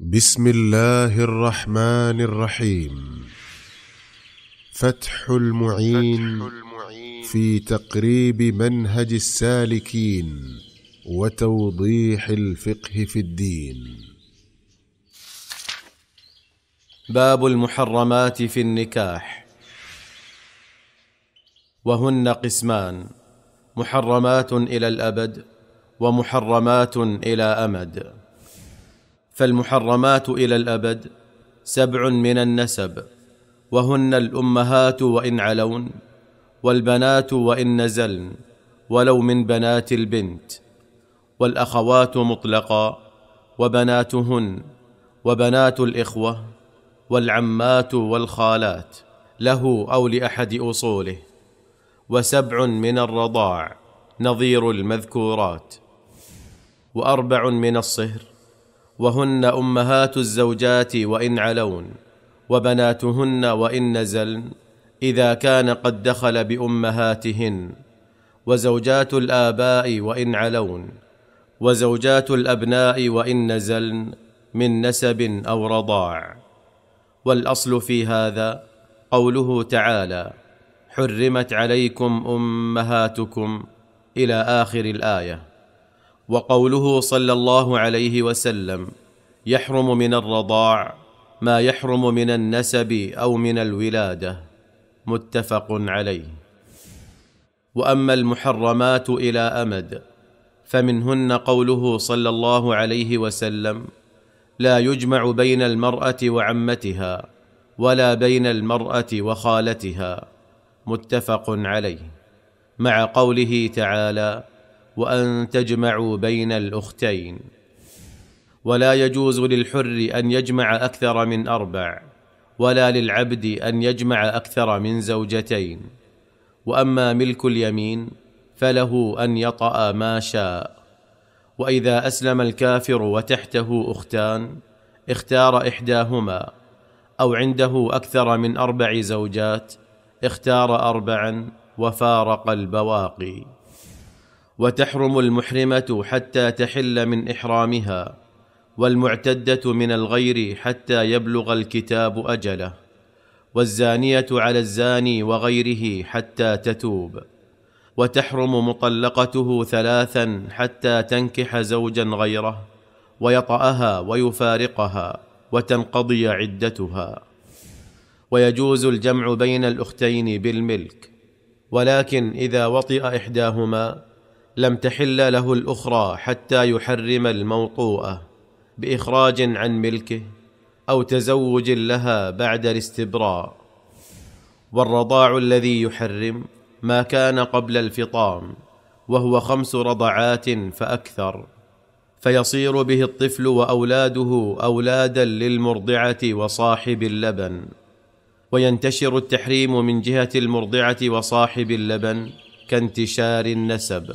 بسم الله الرحمن الرحيم فتح المعين, في تقريب منهج السالكين وتوضيح الفقه في الدين باب المحرمات في النكاح وهن قسمان محرمات الى الابد ومحرمات الى امد فالمحرمات الى الابد سبع من النسب وهن الامهات وان علون والبنات وان نزلن ولو من بنات البنت والاخوات مطلقا وبناتهن وبنات الاخوه والعمات والخالات له او لاحد اصوله وسبع من الرضاع نظير المذكورات واربع من الصهر وهن امهات الزوجات وان علون وبناتهن وان نزلن اذا كان قد دخل بامهاتهن وزوجات الاباء وان علون وزوجات الابناء وان نزلن من نسب او رضاع والاصل في هذا قوله تعالى حرمت عليكم امهاتكم الى اخر الايه وقوله صلى الله عليه وسلم يحرم من الرضاع ما يحرم من النسب او من الولاده متفق عليه واما المحرمات الى امد فمنهن قوله صلى الله عليه وسلم لا يجمع بين المراه وعمتها ولا بين المراه وخالتها متفق عليه مع قوله تعالى وان تجمعوا بين الاختين ولا يجوز للحر ان يجمع اكثر من اربع ولا للعبد ان يجمع اكثر من زوجتين واما ملك اليمين فله ان يطا ما شاء واذا اسلم الكافر وتحته اختان اختار احداهما او عنده اكثر من اربع زوجات اختار اربعا وفارق البواقي وتحرم المحرمه حتى تحل من احرامها والمعتده من الغير حتى يبلغ الكتاب اجله والزانيه على الزاني وغيره حتى تتوب وتحرم مطلقته ثلاثا حتى تنكح زوجا غيره ويطاها ويفارقها وتنقضي عدتها ويجوز الجمع بين الاختين بالملك ولكن اذا وطئ احداهما لم تحل له الاخرى حتى يحرم الموطوءه باخراج عن ملكه او تزوج لها بعد الاستبراء والرضاع الذي يحرم ما كان قبل الفطام وهو خمس رضعات فاكثر فيصير به الطفل واولاده اولادا للمرضعه وصاحب اللبن وينتشر التحريم من جهه المرضعه وصاحب اللبن كانتشار النسب